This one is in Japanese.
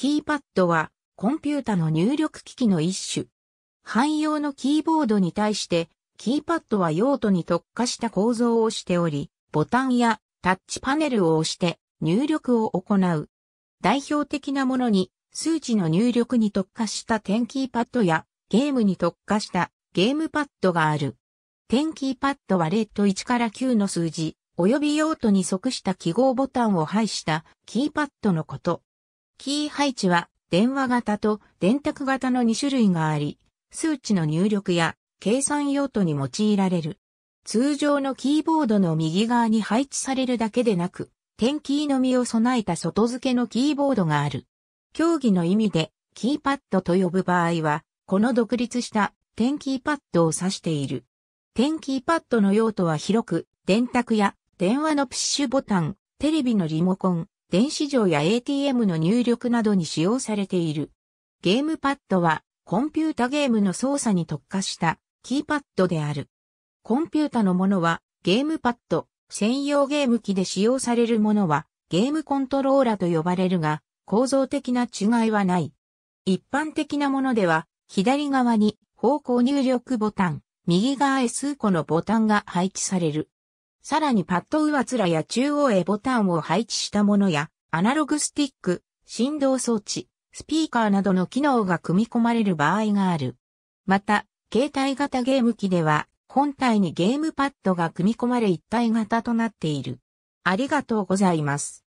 キーパッドはコンピュータの入力機器の一種。汎用のキーボードに対して、キーパッドは用途に特化した構造をしており、ボタンやタッチパネルを押して入力を行う。代表的なものに、数値の入力に特化した点キーパッドや、ゲームに特化したゲームパッドがある。点キーパッドは0と1から9の数字、及び用途に即した記号ボタンを配したキーパッドのこと。キー配置は電話型と電卓型の2種類があり、数値の入力や計算用途に用いられる。通常のキーボードの右側に配置されるだけでなく、点キーのみを備えた外付けのキーボードがある。競技の意味でキーパッドと呼ぶ場合は、この独立した点キーパッドを指している。点キーパッドの用途は広く、電卓や電話のプッシュボタン、テレビのリモコン、電子錠や ATM の入力などに使用されている。ゲームパッドは、コンピュータゲームの操作に特化したキーパッドである。コンピュータのものは、ゲームパッド、専用ゲーム機で使用されるものは、ゲームコントローラと呼ばれるが、構造的な違いはない。一般的なものでは、左側に方向入力ボタン、右側へ数個のボタンが配置される。さらにパッド上面や中央へボタンを配置したものや、アナログスティック、振動装置、スピーカーなどの機能が組み込まれる場合がある。また、携帯型ゲーム機では、本体にゲームパッドが組み込まれ一体型となっている。ありがとうございます。